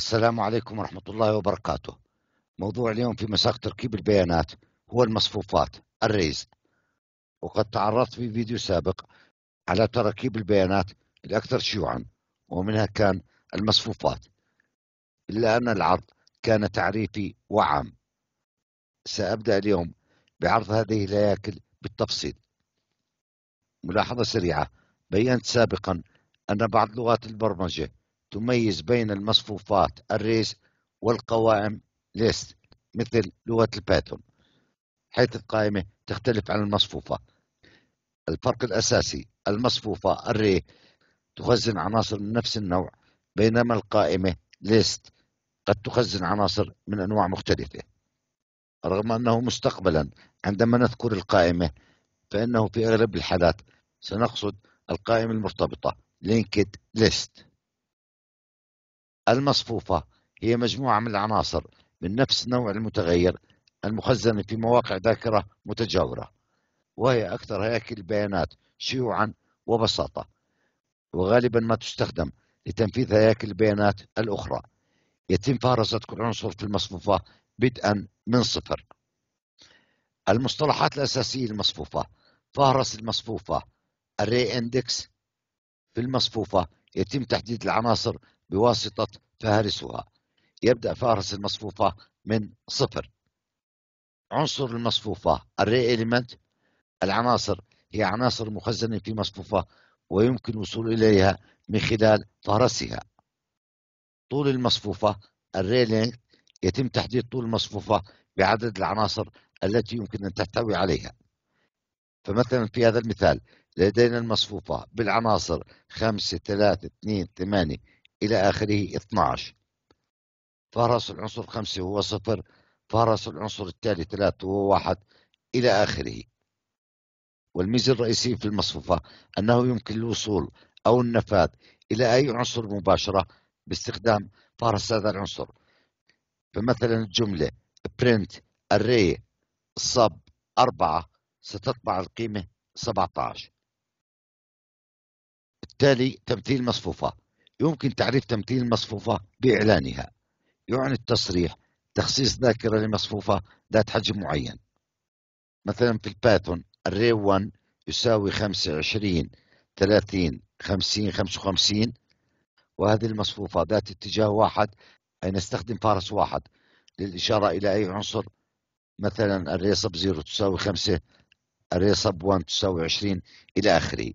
السلام عليكم ورحمة الله وبركاته موضوع اليوم في مساق تركيب البيانات هو المصفوفات الريز وقد تعرضت في فيديو سابق على تراكيب البيانات الأكثر شيوعا ومنها كان المصفوفات إلا أن العرض كان تعريفي وعام سأبدأ اليوم بعرض هذه الهياكل بالتفصيل ملاحظة سريعة بينت سابقا أن بعض لغات البرمجة تميز بين المصفوفات الريس والقوائم ليست مثل لغة البايثون حيث القائمة تختلف عن المصفوفة الفرق الأساسي المصفوفة الري تخزن عناصر من نفس النوع بينما القائمة ليست قد تخزن عناصر من أنواع مختلفة رغم أنه مستقبلا عندما نذكر القائمة فإنه في أغلب الحالات سنقصد القائمة المرتبطة linked list المصفوفة هي مجموعة من العناصر من نفس نوع المتغير المخزنة في مواقع ذاكرة متجاورة وهي أكثر هياكل البيانات شيوعا وبساطة وغالبا ما تستخدم لتنفيذ هياكل البيانات الأخرى يتم فهرسة كل عنصر في المصفوفة بدءا من صفر المصطلحات الأساسية للمصفوفة فهرس المصفوفة array index في المصفوفة يتم تحديد العناصر بواسطة فهرسها يبدأ فهرس المصفوفة من صفر عنصر المصفوفة الري element العناصر هي عناصر مخزنة في مصفوفة ويمكن الوصول إليها من خلال فهرسها طول المصفوفة الري length يتم تحديد طول المصفوفة بعدد العناصر التي يمكن أن تحتوي عليها فمثلا في هذا المثال لدينا المصفوفة بالعناصر 5 3 2 8 إلى آخره 12 فهرس العنصر 5 هو 0 فهرس العنصر التالي 3 هو 1 إلى آخره والميزة الرئيسية في المصفوفة أنه يمكن الوصول أو النفاذ إلى أي عنصر مباشرة باستخدام فهرس هذا العنصر فمثلا الجملة print array sub 4 ستطبع القيمة 17 بالتالي تمثيل مصفوفة يمكن تعريف تمثيل المصفوفة بإعلانها يعني التصريح تخصيص ذاكرة لمصفوفة ذات حجم معين مثلا في الباثون الري 1 يساوي 25 30 50 55 وهذه المصفوفة ذات اتجاه واحد أي نستخدم فارس واحد للإشارة إلى أي عنصر مثلا الري صب 0 تساوي 5 الري صب 1 تساوي 20 إلى آخره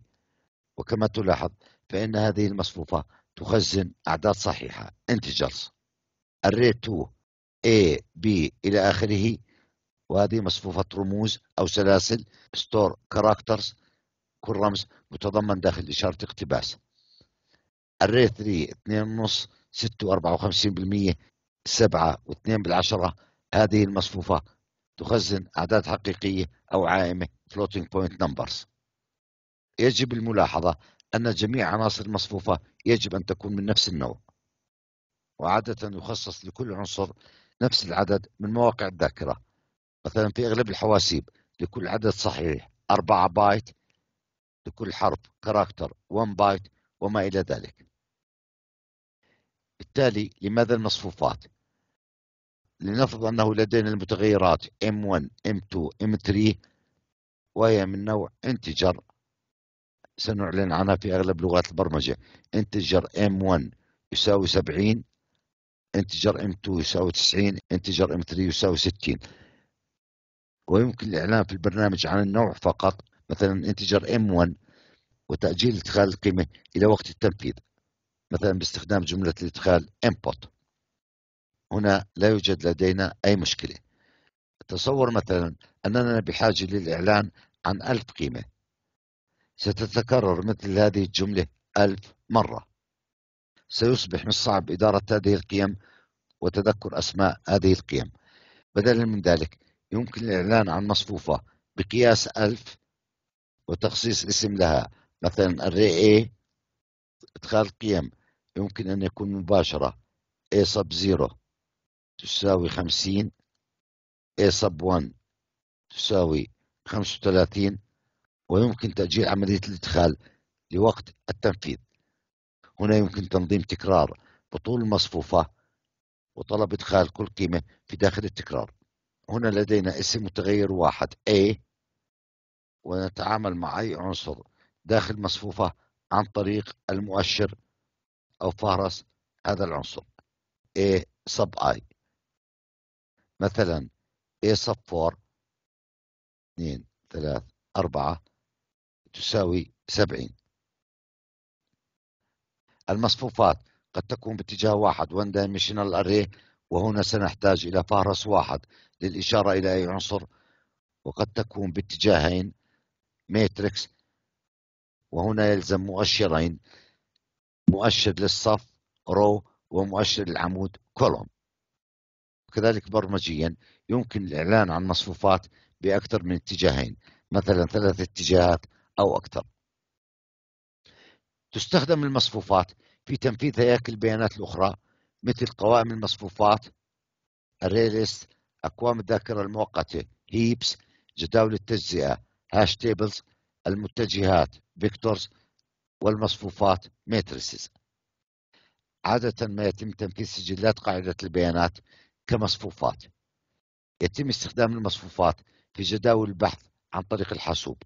وكما تلاحظ فإن هذه المصفوفة تخزن أعداد صحيحة integers array 2 A B إلى آخره وهذه مصفوفة رموز أو سلاسل store characters كل رمز متضمن داخل إشارة اقتباس array 3 2.5 6 و54% 7 و2 بالعشرة هذه المصفوفة تخزن أعداد حقيقية أو عائمة floating point numbers يجب الملاحظة أن جميع عناصر المصفوفة يجب أن تكون من نفس النوع وعادة يخصص لكل عنصر نفس العدد من مواقع الذاكرة مثلا في أغلب الحواسيب لكل عدد صحيح 4 بايت لكل حرف كاركتر 1 بايت وما إلى ذلك بالتالي لماذا المصفوفات لنفرض أنه لدينا المتغيرات M1 M2 M3 وهي من نوع انتجر سنعلن عنها في أغلب لغات البرمجة انتجر ام 1 يساوي 70 انتجر ام 2 يساوي 90 انتجر ام 3 يساوي 60 ويمكن الإعلان في البرنامج عن النوع فقط مثلا انتجر ام 1 وتأجيل إدخال القيمة إلى وقت التنفيذ مثلا باستخدام جملة الإدخال input هنا لا يوجد لدينا أي مشكلة تصور مثلا أننا بحاجة للإعلان عن 1000 قيمة ستتكرر مثل هذه الجملة ألف مرة سيصبح من الصعب إدارة هذه القيم وتذكر أسماء هذه القيم بدلا من ذلك يمكن الإعلان عن مصفوفة بقياس ألف وتخصيص اسم لها مثلا الري اي إدخال قيم يمكن أن يكون مباشرة A sub 0 تساوي 50 A sub 1 تساوي 35 ويمكن تأجيل عملية الإدخال لوقت التنفيذ هنا يمكن تنظيم تكرار بطول المصفوفة وطلب إدخال كل قيمة في داخل التكرار هنا لدينا اسم متغير واحد A ونتعامل مع أي عنصر داخل مصفوفة عن طريق المؤشر أو فهرس هذا العنصر A sub I مثلا A sub 4 2 3 4 تساوي 70 المصفوفات قد تكون باتجاه واحد one dimensional array وهنا سنحتاج إلى فهرس واحد للإشارة إلى أي عنصر وقد تكون باتجاهين ماتريكس وهنا يلزم مؤشرين مؤشر للصف رو ومؤشر للعمود كولوم كذلك برمجيا يمكن الإعلان عن مصفوفات بأكثر من اتجاهين مثلا ثلاث اتجاهات أو أكثر تستخدم المصفوفات في تنفيذ هياكل البيانات الأخرى مثل قوائم المصفوفات ArrayList أقوام الذاكرة المؤقتة هيبس جداول التجزئة هاش تيبلز المتجهات فيكتورز والمصفوفات ماتريسز عادة ما يتم تنفيذ سجلات قاعدة البيانات كمصفوفات يتم استخدام المصفوفات في جداول البحث عن طريق الحاسوب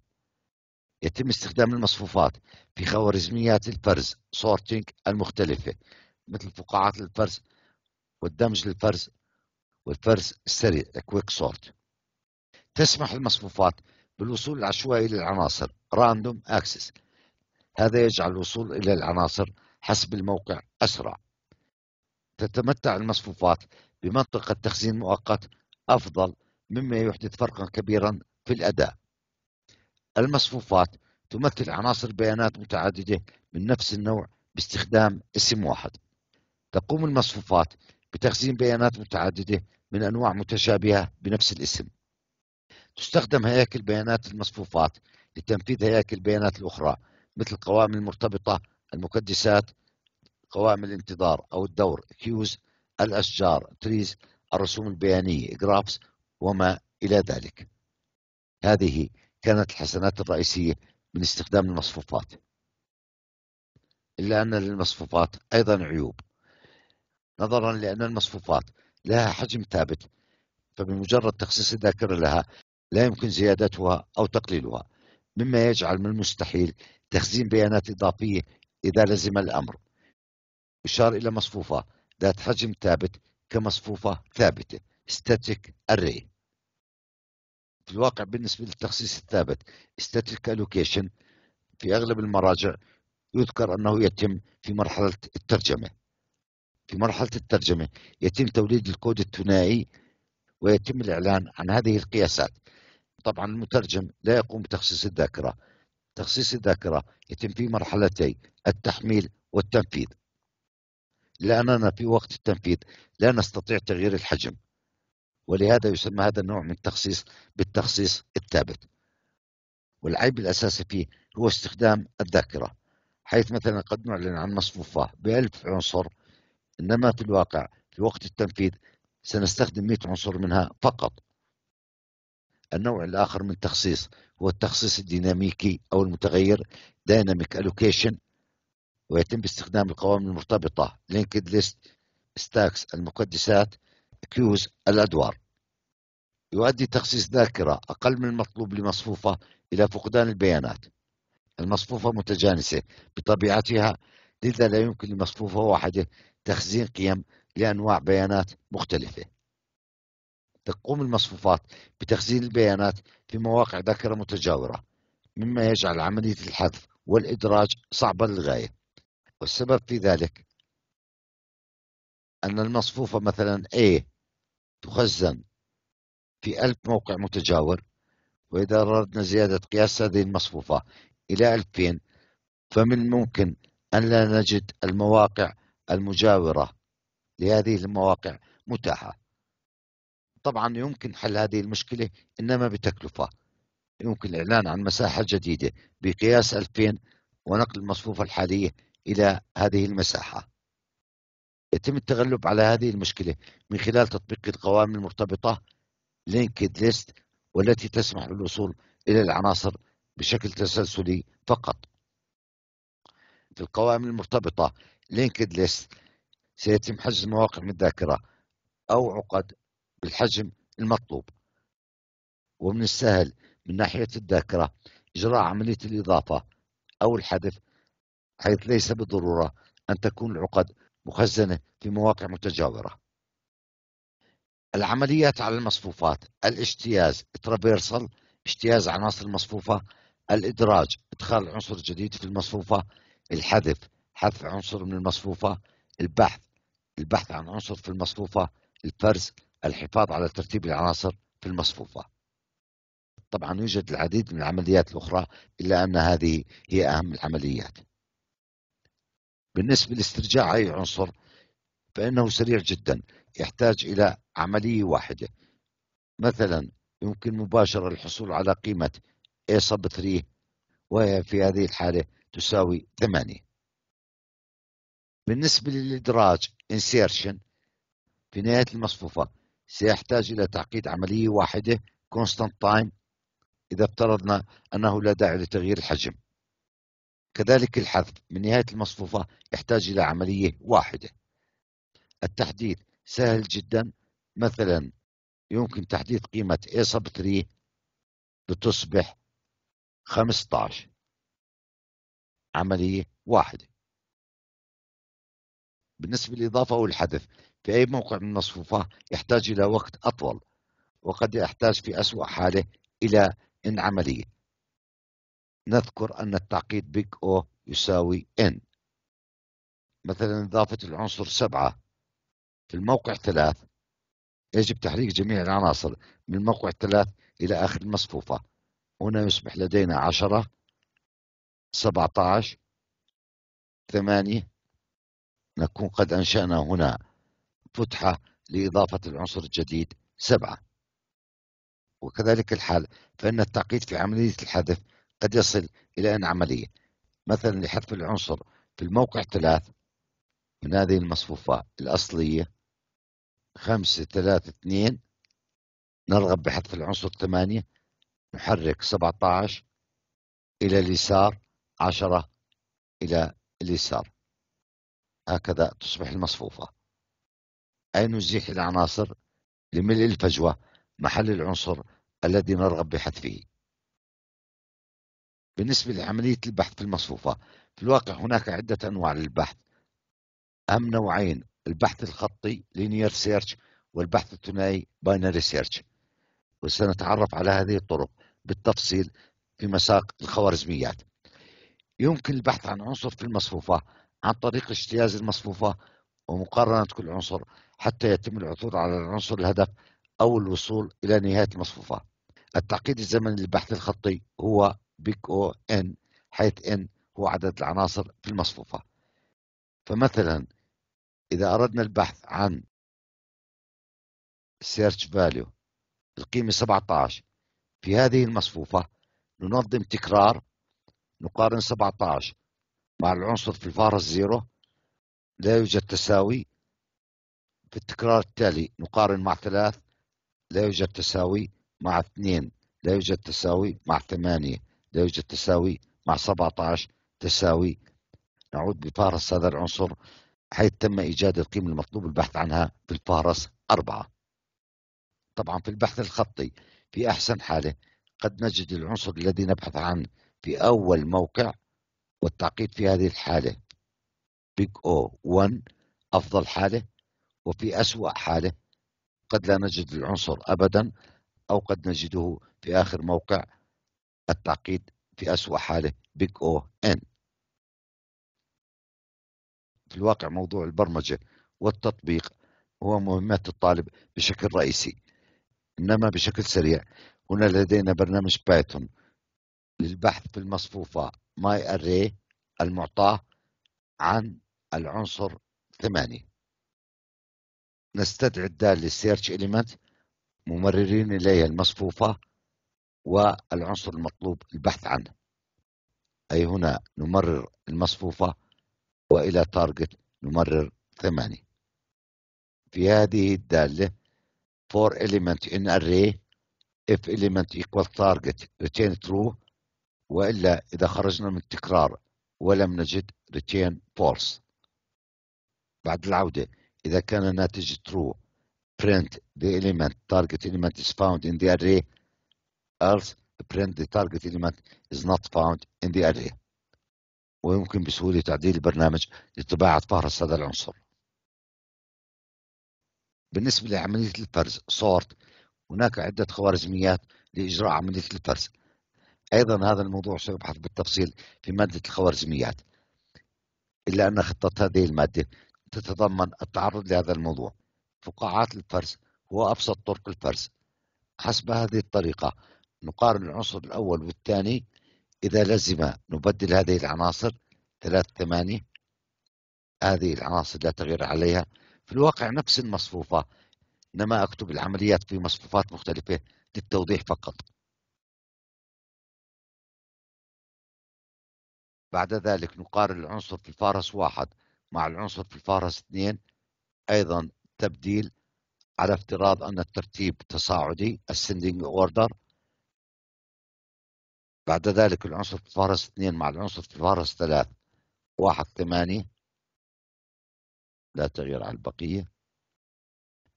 يتم استخدام المصفوفات في خوارزميات الفرز سورتينج المختلفة مثل فقاعات الفرز والدمج للفرز والفرز السريع كويك سورت تسمح المصفوفات بالوصول العشوائي للعناصر راندوم اكسس هذا يجعل الوصول إلى العناصر حسب الموقع أسرع تتمتع المصفوفات بمنطقة تخزين مؤقت أفضل مما يحدث فرقا كبيرا في الأداء المصفوفات تمثل عناصر بيانات متعددة من نفس النوع باستخدام اسم واحد تقوم المصفوفات بتخزين بيانات متعددة من أنواع متشابهة بنفس الاسم تستخدم هياكل بيانات المصفوفات لتنفيذ هياكل البيانات الأخرى مثل القوائم المرتبطة المكدسات قوائم الانتظار أو الدور كيوز الأشجار تريز الرسوم البيانية جرافز وما إلى ذلك هذه كانت الحسنات الرئيسية من استخدام المصفوفات إلا أن للمصفوفات أيضا عيوب نظرا لأن المصفوفات لها حجم ثابت فبمجرد تخصيص الذاكرة لها لا يمكن زيادتها أو تقليلها مما يجعل من المستحيل تخزين بيانات إضافية إذا لزم الأمر يشار إلى مصفوفة ذات حجم ثابت كمصفوفة ثابتة static array في الواقع بالنسبة للتخصيص الثابت static allocation في أغلب المراجع يذكر أنه يتم في مرحلة الترجمة في مرحلة الترجمة يتم توليد الكود الثنائي ويتم الإعلان عن هذه القياسات طبعا المترجم لا يقوم بتخصيص الذاكرة تخصيص الذاكرة يتم في مرحلتي التحميل والتنفيذ لأننا في وقت التنفيذ لا نستطيع تغيير الحجم ولهذا يسمى هذا النوع من التخصيص بالتخصيص الثابت والعيب الأساسي فيه هو استخدام الذاكرة حيث مثلا قد نعلن عن مصفوفة بألف عنصر إنما في الواقع في وقت التنفيذ سنستخدم 100 عنصر منها فقط النوع الآخر من التخصيص هو التخصيص الديناميكي أو المتغير Dynamic Allocation ويتم باستخدام القوائم المرتبطة Linked List Stacks المقدسات كيوز الأدوار يؤدي تخصيص ذاكرة أقل من المطلوب لمصفوفة إلى فقدان البيانات المصفوفة متجانسة بطبيعتها لذا لا يمكن لمصفوفة واحدة تخزين قيم لأنواع بيانات مختلفة تقوم المصفوفات بتخزين البيانات في مواقع ذاكرة متجاورة مما يجعل عملية الحذف والإدراج صعبة للغاية والسبب في ذلك أن المصفوفة مثلا A تخزن في ألف موقع متجاور وإذا أردنا زيادة قياس هذه المصفوفة إلى ألفين فمن الممكن أن لا نجد المواقع المجاورة لهذه المواقع متاحة طبعا يمكن حل هذه المشكلة إنما بتكلفة يمكن الإعلان عن مساحة جديدة بقياس 2000 ونقل المصفوفة الحالية إلى هذه المساحة يتم التغلب على هذه المشكلة من خلال تطبيق القوائم المرتبطة لينكد ليست والتي تسمح بالوصول إلى العناصر بشكل تسلسلي فقط في القوائم المرتبطة لينكد ليست سيتم حجز مواقع من الذاكرة أو عقد بالحجم المطلوب ومن السهل من ناحية الذاكرة إجراء عملية الإضافة أو الحذف حيث ليس بالضرورة أن تكون العقد مخزنة في مواقع متجاورة العمليات على المصفوفات الاجتياز ترابيرسل اجتياز عناصر المصفوفة الإدراج إدخال عنصر جديد في المصفوفة الحذف حذف عنصر من المصفوفة البحث البحث عن عنصر في المصفوفة الفرز الحفاظ على ترتيب العناصر في المصفوفة طبعا يوجد العديد من العمليات الأخرى إلا أن هذه هي أهم العمليات بالنسبة لاسترجاع أي عنصر فإنه سريع جدا يحتاج إلى عملية واحدة مثلا يمكن مباشرة الحصول على قيمة A sub 3 وهي في هذه الحالة تساوي 8 بالنسبة للإدراج insertion في نهاية المصفوفة سيحتاج إلى تعقيد عملية واحدة constant time إذا افترضنا أنه لا داعي لتغيير الحجم كذلك الحذف من نهاية المصفوفة يحتاج إلى عملية واحدة التحديث سهل جدا مثلا يمكن تحديث قيمة A sub 3 بتصبح 15 عملية واحدة بالنسبة للإضافة أو الحذف في أي موقع من المصفوفة يحتاج إلى وقت أطول وقد يحتاج في أسوأ حالة إلى إن عملية نذكر أن التعقيد بيج O يساوي N مثلا إضافة العنصر سبعة في الموقع ثلاث يجب تحريك جميع العناصر من الموقع الثلاث إلى آخر المصفوفة هنا يصبح لدينا عشرة سبعة عشر ثمانية نكون قد أنشأنا هنا فتحة لإضافة العنصر الجديد سبعة وكذلك الحال فإن التعقيد في عملية الحذف قد يصل إلى أن عملية مثلا لحذف العنصر في الموقع ثلاث من هذه المصفوفة الأصلية خمسة ثلاثة اثنين نرغب بحذف العنصر ثمانية نحرك 17 إلى اليسار 10 إلى اليسار هكذا تصبح المصفوفة أي نزيح العناصر لملء الفجوة محل العنصر الذي نرغب بحذفه بالنسبة لعملية البحث في المصفوفة في الواقع هناك عدة أنواع للبحث أهم نوعين البحث الخطي linear search والبحث الثنائي binary search وسنتعرف على هذه الطرق بالتفصيل في مساق الخوارزميات يمكن البحث عن عنصر في المصفوفة عن طريق اجتياز المصفوفة ومقارنة كل عنصر حتى يتم العثور على العنصر الهدف أو الوصول إلى نهاية المصفوفة التعقيد الزمني للبحث الخطي هو بيك او ان حيث ان هو عدد العناصر في المصفوفة فمثلا إذا أردنا البحث عن سيرش فاليو القيمة 17 في هذه المصفوفة ننظم تكرار نقارن 17 مع العنصر في الفار الزيرو لا يوجد تساوي في التكرار التالي نقارن مع ثلاث لا يوجد تساوي مع اثنين لا يوجد تساوي مع ثمانية لا يوجد تساوي مع 17 تساوي نعود بفارس هذا العنصر حيث تم إيجاد القيمة المطلوب البحث عنها في الفارس أربعة طبعا في البحث الخطي في أحسن حالة قد نجد العنصر الذي نبحث عنه في أول موقع والتعقيد في هذه الحالة بيج أو 1 أفضل حالة وفي أسوأ حالة قد لا نجد العنصر أبدا أو قد نجده في آخر موقع التعقيد في أسوأ حاله بيج أو إن في الواقع موضوع البرمجة والتطبيق هو مهمات الطالب بشكل رئيسي إنما بشكل سريع هنا لدينا برنامج بايثون للبحث في المصفوفة ماي أري المعطاة عن العنصر 8 نستدعي الدالة للسيرش إليمنت ممررين إليها المصفوفة والعنصر المطلوب البحث عنه أي هنا نمرر المصفوفة وإلى تارجت نمرر ثمانية في هذه الدالة for element in array if element equal target return true وإلا إذا خرجنا من التكرار ولم نجد return false بعد العودة إذا كان الناتج true print the element target element is found in the array else the print the target element is not found in the array ويمكن بسهولة تعديل البرنامج لطباعة فهرس هذا العنصر بالنسبة لعملية الفرز sort هناك عدة خوارزميات لإجراء عملية الفرز أيضا هذا الموضوع سيبحث بالتفصيل في مادة الخوارزميات إلا أن خطة هذه المادة تتضمن التعرض لهذا الموضوع فقاعات الفرز هو أبسط طرق الفرز حسب هذه الطريقة نقارن العنصر الأول والثاني إذا لزم نبدل هذه العناصر ثلاث ثمانية هذه العناصر لا تغيير عليها في الواقع نفس المصفوفة إنما أكتب العمليات في مصفوفات مختلفة للتوضيح فقط بعد ذلك نقارن العنصر في الفارس واحد مع العنصر في الفارس اثنين أيضا تبديل على افتراض أن الترتيب تصاعدي ascending order بعد ذلك العنصر تفارس 2 مع العنصر تفارس 3 واحد 8 لا تغيير على البقية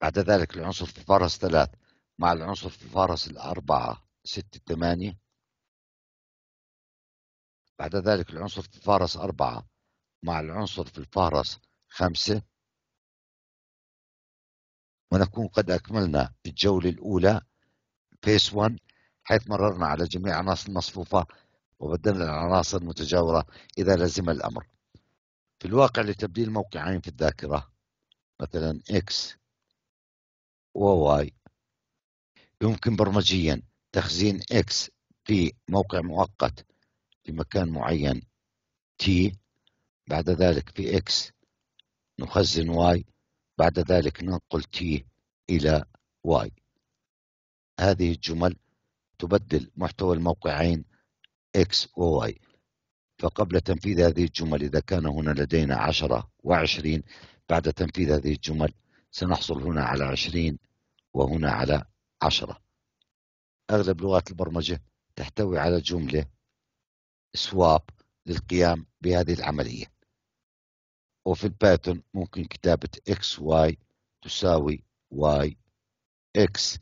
بعد ذلك العنصر تفارس 3 مع العنصر تفارس الأربعة 6 8 بعد ذلك العنصر في الفارس أربعة مع العنصر في الفارس خمسة ونكون قد أكملنا الجولة الأولى فيس 1 حيث مررنا على جميع عناصر المصفوفة وبدلنا العناصر المتجاورة إذا لزم الأمر في الواقع لتبديل موقعين في الذاكرة مثلا X و Y يمكن برمجيا تخزين X في موقع مؤقت في مكان معين T بعد ذلك في X نخزن Y بعد ذلك ننقل T إلى Y هذه الجمل تبدل محتوى الموقعين X و Y فقبل تنفيذ هذه الجمل إذا كان هنا لدينا 10 و20 بعد تنفيذ هذه الجمل سنحصل هنا على 20 وهنا على 10 أغلب لغات البرمجة تحتوي على جملة سواب للقيام بهذه العملية وفي البايثون ممكن كتابة x y تساوي y x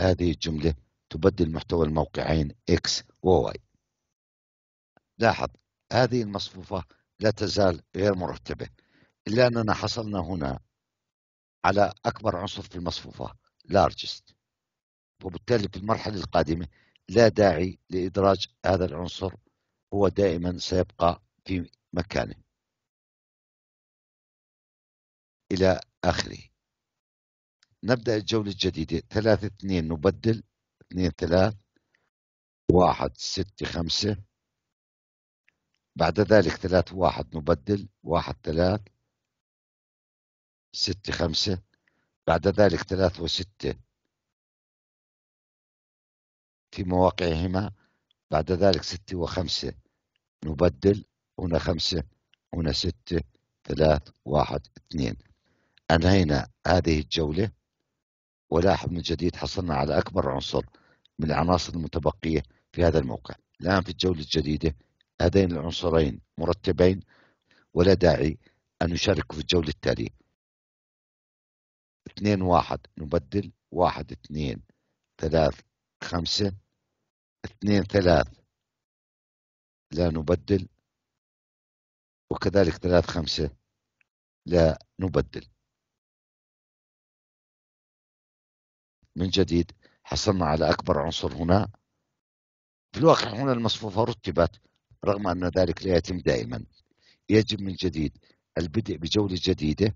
هذه الجملة تبدل محتوى الموقعين X و Y لاحظ هذه المصفوفة لا تزال غير مرتبة إلا أننا حصلنا هنا على أكبر عنصر في المصفوفة largest وبالتالي في المرحلة القادمة لا داعي لإدراج هذا العنصر هو دائما سيبقى في مكانه إلى آخره نبدأ الجولة الجديدة 3 2 نبدل اثنين ثلاث واحد ستة خمسة بعد ذلك ثلاث واحد نبدل واحد ثلاث ستة خمسة بعد ذلك ثلاث وستة في مواقعهما بعد ذلك ستة وخمسة نبدل هنا خمسة هنا ستة ثلاث واحد اثنين أنهينا هذه الجولة ولاحظ من جديد حصلنا على أكبر عنصر من العناصر المتبقية في هذا الموقع الآن في الجولة الجديدة هذين العنصرين مرتبين ولا داعي أن يشاركوا في الجولة التالية اثنين واحد نبدل واحد اثنين ثلاث خمسة اثنين ثلاث لا نبدل وكذلك ثلاث خمسة لا نبدل من جديد حصلنا على أكبر عنصر هنا في الواقع هنا المصفوفة رتبت رغم أن ذلك لا يتم دائما يجب من جديد البدء بجولة جديدة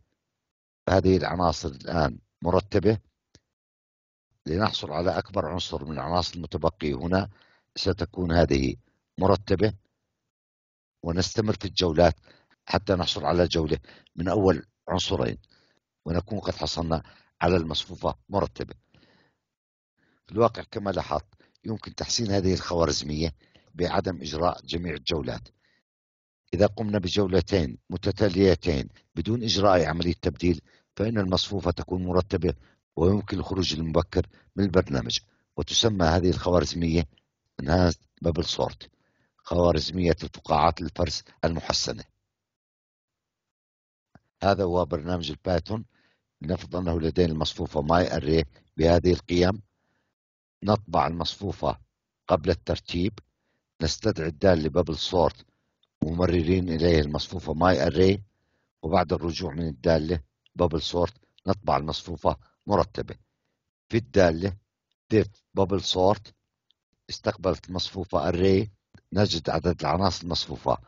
هذه العناصر الآن مرتبة لنحصل على أكبر عنصر من العناصر المتبقية هنا ستكون هذه مرتبة ونستمر في الجولات حتى نحصل على جولة من أول عنصرين ونكون قد حصلنا على المصفوفة مرتبة في الواقع كما لاحظت يمكن تحسين هذه الخوارزمية بعدم إجراء جميع الجولات إذا قمنا بجولتين متتاليتين بدون إجراء عملية تبديل فإن المصفوفة تكون مرتبة ويمكن الخروج المبكر من البرنامج وتسمى هذه الخوارزمية انهاز بابل سورت خوارزمية الفقاعات الفرس المحسنة هذا هو برنامج البايثون لنفرض أنه لدينا المصفوفة ماي أري بهذه القيم نطبع المصفوفة قبل الترتيب نستدعي الدال لببل سورت ممررين إليه المصفوفة ماي أري وبعد الرجوع من الدالة بابل سورت نطبع المصفوفة مرتبة في الدالة ديف بابل سورت استقبلت المصفوفة أري نجد عدد العناصر المصفوفة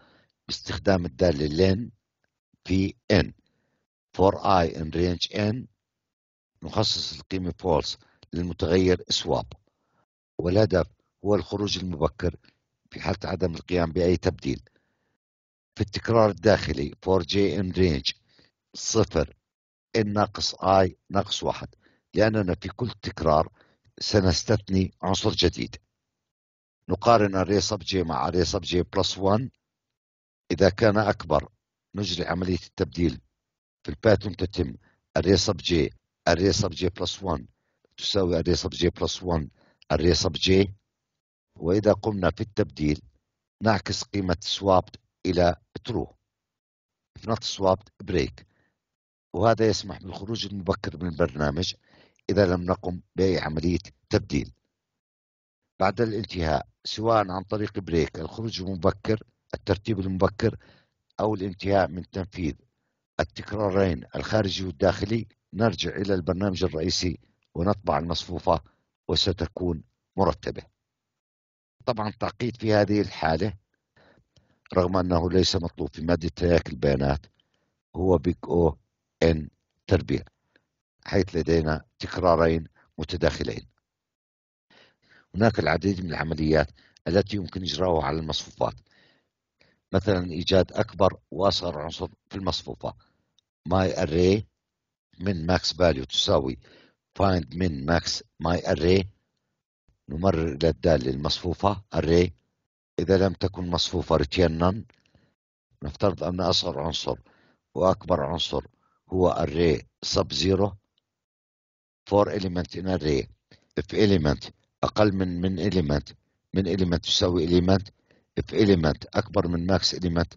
باستخدام الدالة لين في ان for i in range n نخصص القيمة فولس للمتغير swap والهدف هو الخروج المبكر في حالة عدم القيام بأي تبديل في التكرار الداخلي 4 j in range صفر n ناقص i ناقص واحد لأننا في كل تكرار سنستثني عنصر جديد نقارن الري سب جي مع الري سب جي بلس 1 إذا كان أكبر نجري عملية التبديل في الباتون تتم الري سب جي الري سب جي بلس 1 تساوي الري سب جي بلس 1 الريصب جي وإذا قمنا في التبديل نعكس قيمة سواب إلى true if not سواب break وهذا يسمح بالخروج المبكر من البرنامج إذا لم نقم بأي عملية تبديل بعد الانتهاء سواء عن طريق بريك الخروج المبكر الترتيب المبكر أو الانتهاء من تنفيذ التكرارين الخارجي والداخلي نرجع إلى البرنامج الرئيسي ونطبع المصفوفة وستكون مرتبة طبعا تعقيد في هذه الحالة رغم أنه ليس مطلوب في مادة تراك البيانات هو بيك أو إن تربيع حيث لدينا تكرارين متداخلين هناك العديد من العمليات التي يمكن إجراؤها على المصفوفات مثلا إيجاد أكبر وأصغر عنصر في المصفوفة my array من max value تساوي find min max my array نمرر الدالة المصفوفة array إذا لم تكن مصفوفة return none نفترض أن أصغر عنصر وأكبر عنصر هو array sub 0 for element in array if element أقل من من element من element يساوي element if element أكبر من max element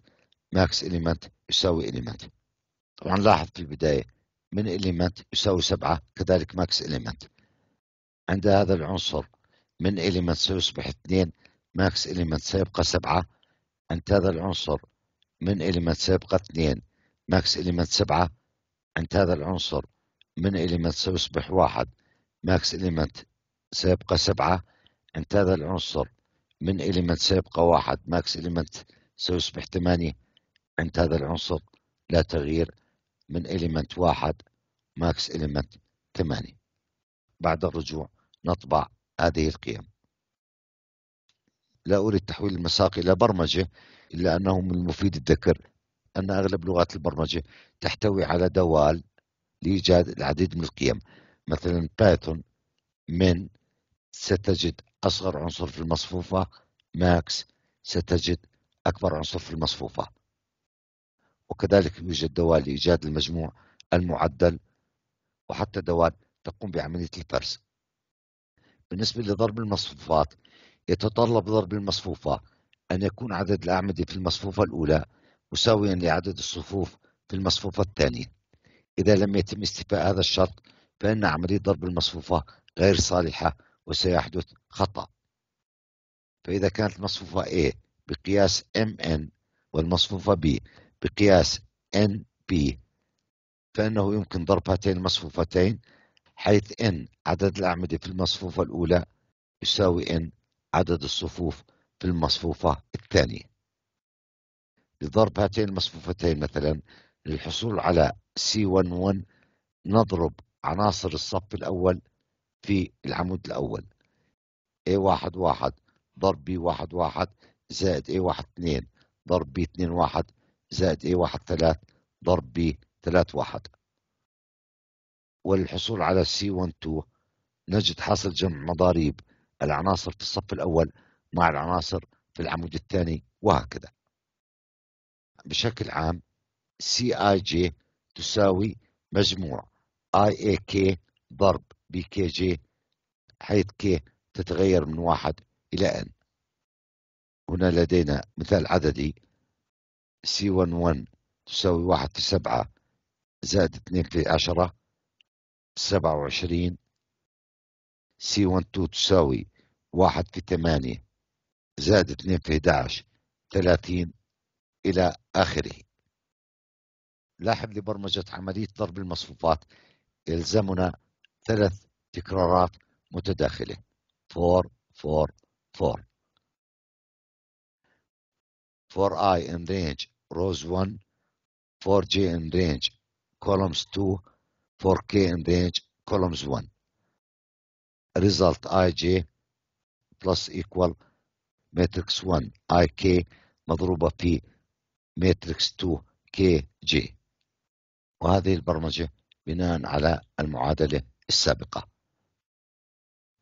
max element يساوي element طبعا لاحظ في البداية من إليمنت يساوي سبعة كذلك ماكس إليمنت عند هذا العنصر من إليمنت سيصبح اثنين ماكس إليمنت سيبقى سبعة عند هذا العنصر من إليمنت سيبقى اثنين ماكس إليمنت سبعة عند هذا العنصر من إليمنت سيصبح واحد ماكس إليمنت سيبقى سبعة عند هذا العنصر من إليمنت سيبقى واحد ماكس إليمنت سيصبح ثمانية عند هذا العنصر لا تغيير من إليمنت واحد ماكس إليمنت ثمانية بعد الرجوع نطبع هذه القيم لا أريد تحويل المساق إلى برمجة إلا أنه من المفيد الذكر أن أغلب لغات البرمجة تحتوي على دوال لإيجاد العديد من القيم مثلا بايثون من ستجد أصغر عنصر في المصفوفة ماكس ستجد أكبر عنصر في المصفوفة وكذلك يوجد دواء لإيجاد المجموع المعدل وحتى دواء تقوم بعملية الفرز بالنسبة لضرب المصفوفات يتطلب ضرب المصفوفة أن يكون عدد الأعمدة في المصفوفة الأولى مساويا لعدد الصفوف في المصفوفة الثانية إذا لم يتم استيفاء هذا الشرط فإن عملية ضرب المصفوفة غير صالحة وسيحدث خطأ فإذا كانت المصفوفة A بقياس MN والمصفوفة B بقياس N B فإنه يمكن ضرب هاتين المصفوفتين حيث N عدد الأعمدة في المصفوفة الأولى يساوي N عدد الصفوف في المصفوفة الثانية لضرب هاتين المصفوفتين مثلا للحصول على C11 نضرب عناصر الصف الأول في العمود الأول A11 ضرب B11 زائد A12 ضرب B21 زائد a واحد ثلاث ضرب b ثلاث واحد وللحصول على C12 نجد حاصل جمع مضاريب العناصر في الصف الأول مع العناصر في العمود الثاني وهكذا بشكل عام CIJ تساوي مجموع IAK ضرب BKJ حيث K تتغير من واحد إلى N هنا لدينا مثال عددي سي 1 1 تساوي واحد في سبعة زائد اثنين في عشرة سبعة وعشرين سي 1 2 تساوي واحد في ثمانية زائد اثنين في 11 ثلاثين إلى آخره لاحظ لبرمجة عملية ضرب المصفوفات يلزمنا ثلاث تكرارات متداخلة 4 4 4 for i in range rows 1 for j in range columns 2 for k in range columns 1 result ij plus equal matrix 1 ik مضروبة في matrix 2 kj وهذه البرمجة بناء على المعادلة السابقة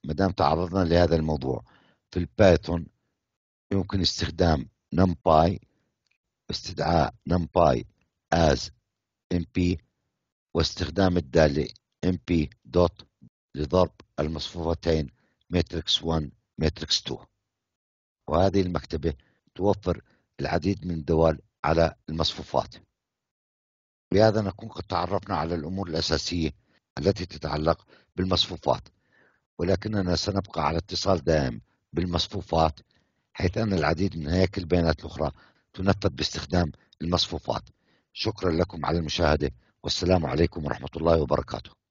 مدام تعرضنا لهذا الموضوع في البايثون يمكن استخدام numpy استدعاء numpy as np واستخدام الدالة np دوت لضرب المصفوفتين matrix 1 matrix 2 وهذه المكتبة توفر العديد من الدول على المصفوفات بهذا نكون قد تعرفنا على الأمور الأساسية التي تتعلق بالمصفوفات ولكننا سنبقى على اتصال دائم بالمصفوفات حيث أن العديد من هياكل البيانات الأخرى تنفذ باستخدام المصفوفات شكرا لكم على المشاهدة والسلام عليكم ورحمة الله وبركاته